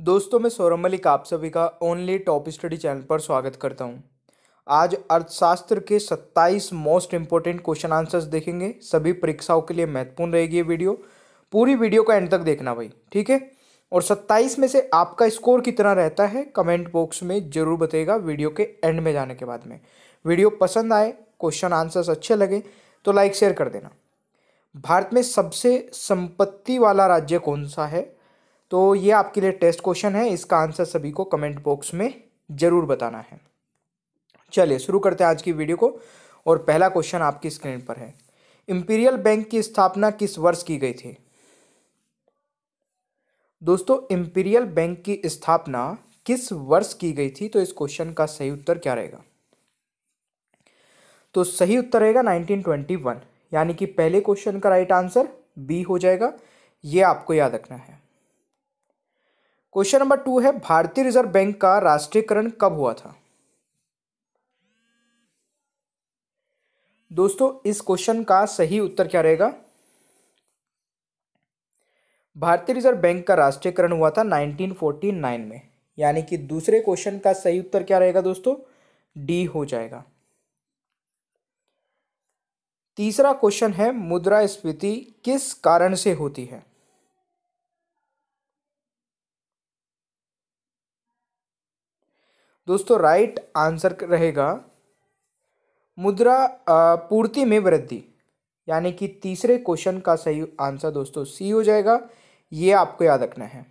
दोस्तों मैं सौरभ मलिक आप सभी का ओनली टॉप स्टडी चैनल पर स्वागत करता हूं। आज अर्थशास्त्र के 27 मोस्ट इंपॉर्टेंट क्वेश्चन आंसर्स देखेंगे सभी परीक्षाओं के लिए महत्वपूर्ण रहेगी ये वीडियो पूरी वीडियो का एंड तक देखना भाई ठीक है और 27 में से आपका स्कोर कितना रहता है कमेंट बॉक्स में जरूर बताइएगा वीडियो के एंड में जाने के बाद में वीडियो पसंद आए क्वेश्चन आंसर्स अच्छे लगे तो लाइक शेयर कर देना भारत में सबसे संपत्ति वाला राज्य कौन सा है तो ये आपके लिए टेस्ट क्वेश्चन है इसका आंसर सभी को कमेंट बॉक्स में ज़रूर बताना है चलिए शुरू करते हैं आज की वीडियो को और पहला क्वेश्चन आपकी स्क्रीन पर है इंपीरियल बैंक की स्थापना किस वर्ष की गई थी दोस्तों इंपीरियल बैंक की स्थापना किस वर्ष की गई थी तो इस क्वेश्चन का सही उत्तर क्या रहेगा तो सही उत्तर रहेगा 1921 यानी कि पहले क्वेश्चन का राइट आंसर बी हो जाएगा ये आपको याद रखना है क्वेश्चन नंबर टू है भारतीय रिजर्व बैंक का राष्ट्रीयकरण कब हुआ था दोस्तों इस क्वेश्चन का सही उत्तर क्या रहेगा भारतीय रिजर्व बैंक का राष्ट्रीयकरण हुआ था 1949 में यानी कि दूसरे क्वेश्चन का सही उत्तर क्या रहेगा दोस्तों डी हो जाएगा तीसरा क्वेश्चन है मुद्रास्फीति किस कारण से होती है दोस्तों राइट आंसर रहेगा मुद्रा पूर्ति में वृद्धि यानी कि तीसरे क्वेश्चन का सही आंसर दोस्तों सी हो जाएगा ये आपको याद रखना है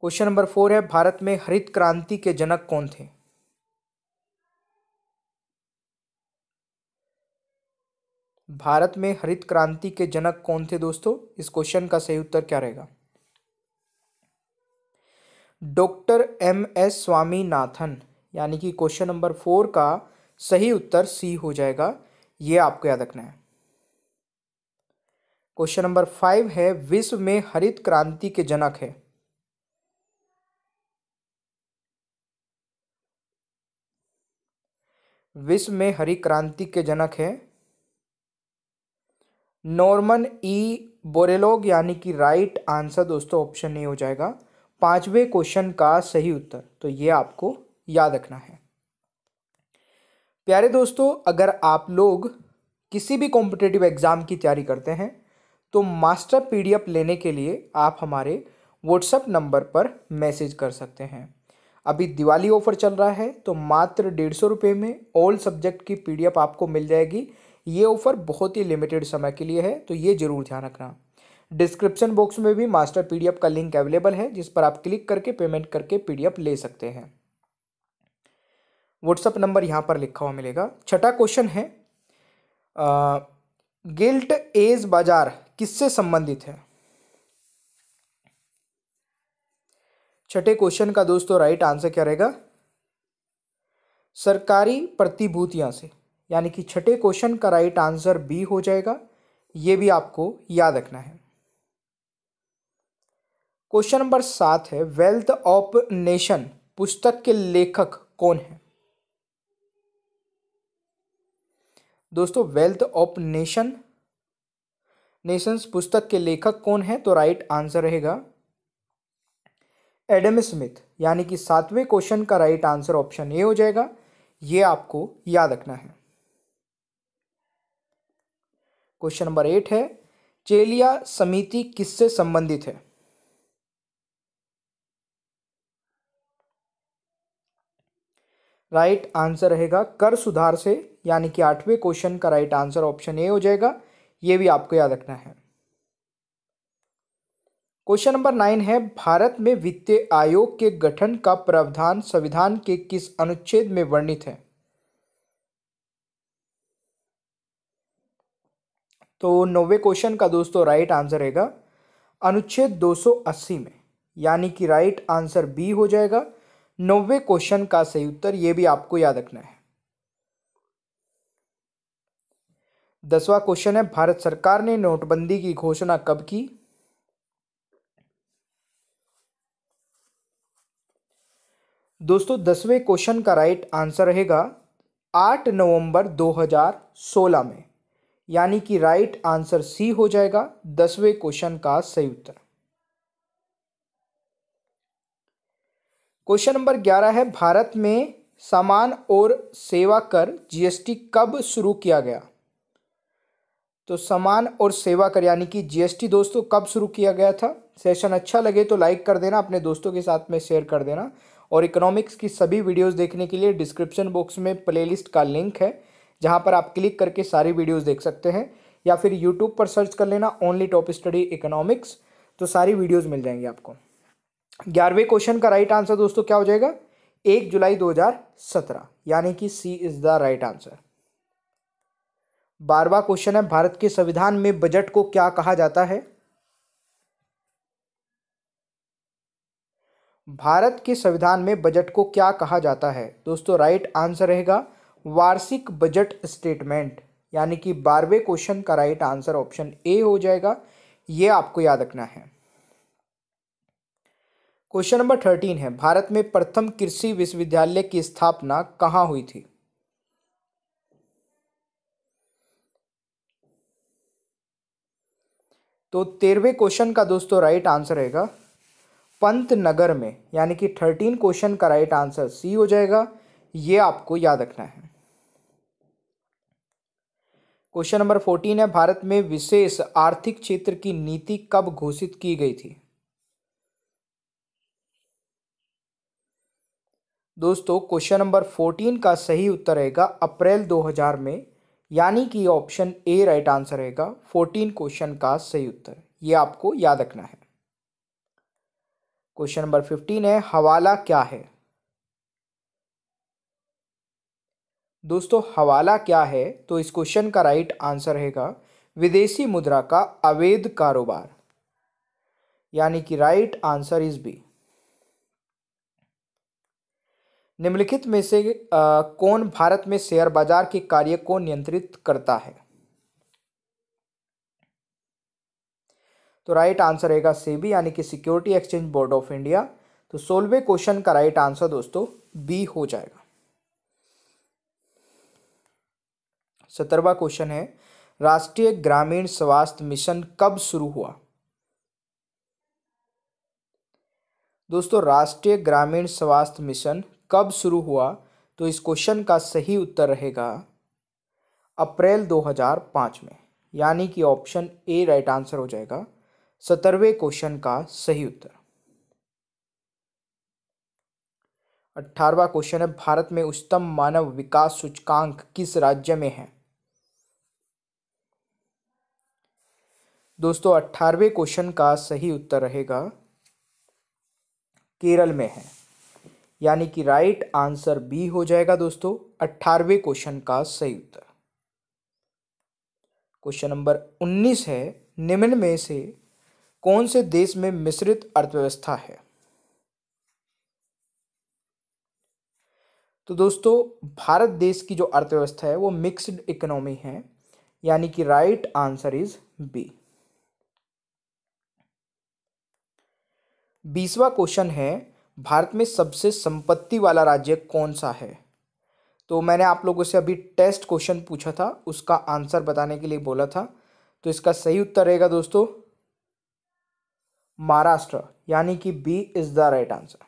क्वेश्चन नंबर फोर है भारत में हरित क्रांति के जनक कौन थे भारत में हरित क्रांति के जनक कौन थे दोस्तों इस क्वेश्चन का सही उत्तर क्या रहेगा डॉक्टर एम एस स्वामीनाथन यानी कि क्वेश्चन नंबर फोर का सही उत्तर सी हो जाएगा ये आपको याद रखना है क्वेश्चन नंबर फाइव है विश्व में हरित क्रांति के जनक है विश्व में हरित क्रांति के जनक है नॉर्मन ई बोरेलोग यानी कि राइट आंसर दोस्तों ऑप्शन नहीं हो जाएगा पांचवें क्वेश्चन का सही उत्तर तो ये आपको याद रखना है प्यारे दोस्तों अगर आप लोग किसी भी कॉम्पिटेटिव एग्ज़ाम की तैयारी करते हैं तो मास्टर पीडीएफ लेने के लिए आप हमारे व्हाट्सएप नंबर पर मैसेज कर सकते हैं अभी दिवाली ऑफर चल रहा है तो मात्र डेढ़ सौ रुपये में ऑल सब्जेक्ट की पीडीएफ आपको मिल जाएगी ये ऑफ़र बहुत ही लिमिटेड समय के लिए है तो ये ज़रूर ध्यान रखना डिस्क्रिप्शन बॉक्स में भी मास्टर पीडीएफ का लिंक अवेलेबल है जिस पर आप क्लिक करके पेमेंट करके पीडीएफ ले सकते हैं व्हाट्सअप नंबर यहाँ पर लिखा हुआ मिलेगा छठा क्वेश्चन है गिल्ट एज बाजार किससे संबंधित है छठे क्वेश्चन का दोस्तों राइट आंसर क्या रहेगा सरकारी प्रतिभूतियां से यानी कि छठे क्वेश्चन का राइट आंसर बी हो जाएगा ये भी आपको याद रखना है क्वेश्चन नंबर सात है वेल्थ ऑफ नेशन पुस्तक के लेखक कौन है दोस्तों वेल्थ ऑफ नेशन नेशंस पुस्तक के लेखक कौन है तो राइट आंसर रहेगा एडम स्मिथ यानी कि सातवें क्वेश्चन का राइट आंसर ऑप्शन ए हो जाएगा ये आपको याद रखना है क्वेश्चन नंबर एट है चेलिया समिति किससे संबंधित है राइट आंसर रहेगा कर सुधार से यानी कि आठवें क्वेश्चन का राइट आंसर ऑप्शन ए हो जाएगा ये भी आपको याद रखना है क्वेश्चन नंबर नाइन है भारत में वित्तीय आयोग के गठन का प्रावधान संविधान के किस अनुच्छेद में वर्णित है तो नौवे क्वेश्चन का दोस्तों राइट आंसर रहेगा अनुच्छेद 280 में यानी कि राइट आंसर बी हो जाएगा नौवे क्वेश्चन का सही उत्तर ये भी आपको याद रखना है दसवां क्वेश्चन है भारत सरकार ने नोटबंदी की घोषणा कब की दोस्तों दसवें क्वेश्चन का राइट आंसर रहेगा आठ नवंबर 2016 में यानी कि राइट आंसर सी हो जाएगा दसवें क्वेश्चन का सही उत्तर क्वेश्चन नंबर ग्यारह है भारत में सामान और सेवा कर जीएसटी कब शुरू किया गया तो सामान और सेवा कर यानी कि जीएसटी दोस्तों कब शुरू किया गया था सेशन अच्छा लगे तो लाइक कर देना अपने दोस्तों के साथ में शेयर कर देना और इकोनॉमिक्स की सभी वीडियोस देखने के लिए डिस्क्रिप्शन बॉक्स में प्लेलिस्ट का लिंक है जहां पर आप क्लिक करके सारी वीडियोस देख सकते हैं या फिर यूट्यूब पर सर्च कर लेना ओनली टॉप स्टडी इकोनॉमिक्स तो सारी वीडियोज़ मिल जाएंगी आपको ग्यारहवें क्वेश्चन का राइट आंसर दोस्तों क्या हो जाएगा एक जुलाई 2017 यानी कि C is the right answer बारवा क्वेश्चन है भारत के संविधान में बजट को क्या कहा जाता है भारत के संविधान में बजट को क्या कहा जाता है दोस्तों राइट आंसर रहेगा वार्षिक बजट स्टेटमेंट यानी कि बारहवें क्वेश्चन का राइट आंसर ऑप्शन ए हो जाएगा ये आपको याद रखना है क्वेश्चन नंबर थर्टीन है भारत में प्रथम कृषि विश्वविद्यालय की स्थापना कहाँ हुई थी तो तेरहवें क्वेश्चन का दोस्तों राइट आंसर रहेगा पंत नगर में यानी कि थर्टीन क्वेश्चन का राइट आंसर सी हो जाएगा ये आपको याद रखना है क्वेश्चन नंबर फोर्टीन है भारत में विशेष आर्थिक क्षेत्र की नीति कब घोषित की गई थी दोस्तों क्वेश्चन नंबर फोर्टीन का सही उत्तर रहेगा अप्रैल 2000 में यानी कि ऑप्शन ए राइट आंसर रहेगा फोर्टीन क्वेश्चन का सही उत्तर ये आपको याद रखना है क्वेश्चन नंबर फिफ्टीन है हवाला क्या है दोस्तों हवाला क्या है तो इस क्वेश्चन का राइट आंसर रहेगा विदेशी मुद्रा का अवैध कारोबार यानी कि राइट आंसर इज बी निम्नलिखित में से आ, कौन भारत में शेयर बाजार के कार्य को नियंत्रित करता है तो राइट आंसर रहेगा सेबी यानी कि security exchange board of India तो सोलवे क्वेश्चन का राइट आंसर दोस्तों बी हो जाएगा सत्रहवा क्वेश्चन है राष्ट्रीय ग्रामीण स्वास्थ्य मिशन कब शुरू हुआ दोस्तों राष्ट्रीय ग्रामीण स्वास्थ्य मिशन कब शुरू हुआ तो इस क्वेश्चन का सही उत्तर रहेगा अप्रैल 2005 में यानी कि ऑप्शन ए राइट आंसर हो जाएगा सत्रहवें क्वेश्चन का सही उत्तर अठारवा क्वेश्चन है भारत में उच्चतम मानव विकास सूचकांक किस राज्य में है दोस्तों अट्ठारहवें क्वेश्चन का सही उत्तर रहेगा केरल में है यानी कि राइट आंसर बी हो जाएगा दोस्तों अट्ठारहवें क्वेश्चन का सही उत्तर क्वेश्चन नंबर उन्नीस है निम्न में से कौन से देश में मिश्रित अर्थव्यवस्था है तो दोस्तों भारत देश की जो अर्थव्यवस्था है वो मिक्स्ड इकोनॉमी है यानी कि राइट आंसर इज बी बीसवा क्वेश्चन है भारत में सबसे संपत्ति वाला राज्य कौन सा है तो मैंने आप लोगों से अभी टेस्ट क्वेश्चन पूछा था उसका आंसर बताने के लिए बोला था तो इसका सही उत्तर रहेगा दोस्तों महाराष्ट्र यानी कि B is the right answer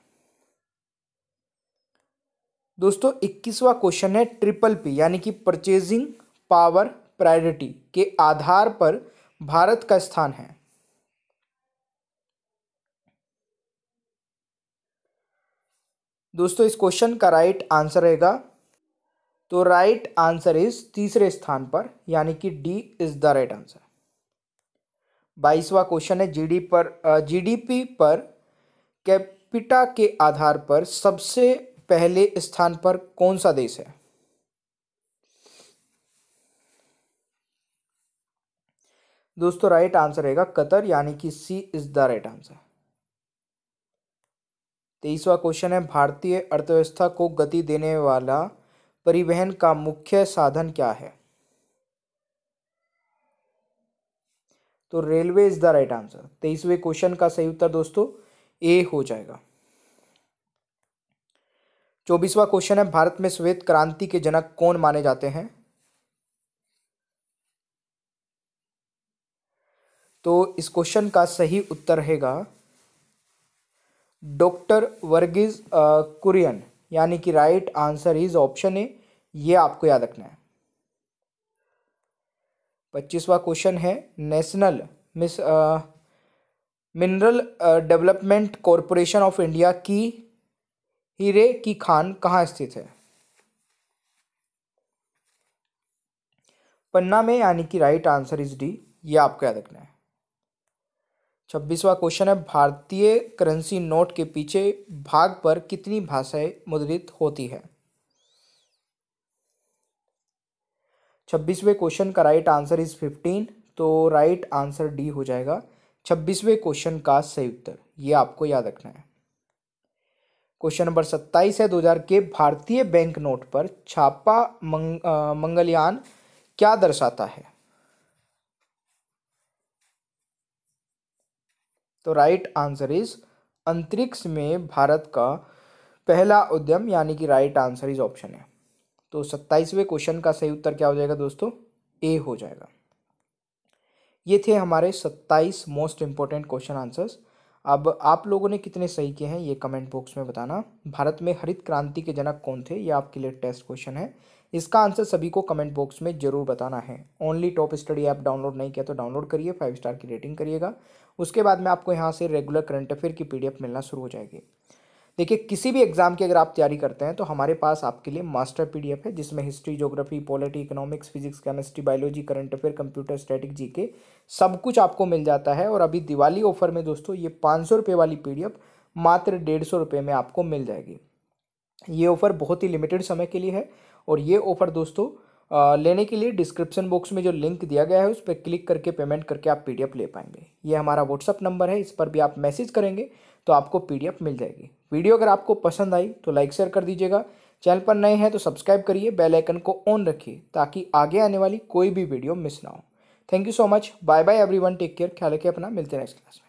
दोस्तों इक्कीसवा क्वेश्चन है ट्रिपल पी यानी कि परचेजिंग पावर प्रायोरिटी के आधार पर भारत का स्थान है दोस्तों इस क्वेश्चन का राइट आंसर रहेगा तो राइट आंसर इज तीसरे स्थान पर यानी कि D is the right answer बाईसवा क्वेश्चन है जी पर जीडीपी पर कैपिटा के आधार पर सबसे पहले स्थान पर कौन सा देश है दोस्तों राइट आंसर रहेगा कतर यानी कि C is the right answer तेईसवा क्वेश्चन है भारतीय अर्थव्यवस्था को गति देने वाला परिवहन का मुख्य साधन क्या है तो railway is the right answer तेईसवें क्वेश्चन का सही उत्तर दोस्तों ए हो जाएगा चौबीसवा क्वेश्चन है भारत में श्वेत क्रांति के जनक कौन माने जाते हैं तो इस क्वेश्चन का सही उत्तर रहेगा डॉक्टर वर्गीज कुरियन यानी कि right answer is option A ये आपको याद रखना है पच्चीसवा क्वेश्चन है National miss Mineral Development Corporation of India की हीरे की खान कहाँ स्थित है पन्ना में यानी कि राइट आंसर इज डी ये आपको याद रखना है छब्बीसवा क्वेश्चन है भारतीय करेंसी नोट के पीछे भाग पर कितनी भाषाएं मुद्रित होती है छब्बीसवें क्वेश्चन का राइट आंसर इज फिफ्टीन तो राइट आंसर डी हो जाएगा छब्बीसवें क्वेश्चन का सही उत्तर ये आपको याद रखना है क्वेश्चन नंबर सत्ताईस है 2000 के भारतीय बैंक नोट पर छापा मंग, आ, मंगलयान क्या दर्शाता है तो राइट आंसर इज अंतरिक्ष में भारत का पहला उद्यम यानी कि राइट आंसर इज ऑप्शन है तो सत्ताईसवें क्वेश्चन का सही उत्तर क्या हो जाएगा दोस्तों ए हो जाएगा ये थे हमारे सत्ताईस मोस्ट इंपॉर्टेंट क्वेश्चन आंसर्स अब आप लोगों ने कितने सही किए हैं ये कमेंट बॉक्स में बताना भारत में हरित क्रांति के जनक कौन थे ये आपके लिए टेस्ट क्वेश्चन है इसका आंसर सभी को कमेंट बॉक्स में जरूर बताना है only top study app download नहीं किया तो डाउनलोड करिए फाइव स्टार की रेटिंग करिएगा उसके बाद में आपको यहाँ से रेगुलर करंट अफेयर की पी मिलना शुरू हो जाएगी देखिए किसी भी एग्ज़ाम की अगर आप तैयारी करते हैं तो हमारे पास आपके लिए मास्टर पी है जिसमें history geography polity economics physics chemistry biology current affair computer static G K सब कुछ आपको मिल जाता है और अभी दिवाली ऑफर में दोस्तों ये पाँच सौ रुपये वाली पी मात्र डेढ़ सौ रुपये में आपको मिल जाएगी ये ऑफ़र बहुत ही लिमिटेड समय के लिए है और ये ऑफ़र दोस्तों लेने के लिए डिस्क्रिप्शन बॉक्स में जो लिंक दिया गया है उस पर क्लिक करके पेमेंट करके आप पीडीएफ ले पाएंगे ये हमारा व्हाट्सअप नंबर है इस पर भी आप मैसेज करेंगे तो आपको पीडीएफ मिल जाएगी वीडियो अगर आपको पसंद आई तो लाइक शेयर कर दीजिएगा चैनल पर नए हैं तो सब्सक्राइब करिए बेल आइकन को ऑन रखिए ताकि आगे आने वाली कोई भी वीडियो मिस ना हो thank you so much bye bye everyone take care ख्याल रखिए अपना मिलते हैं नेक्स्ट क्लास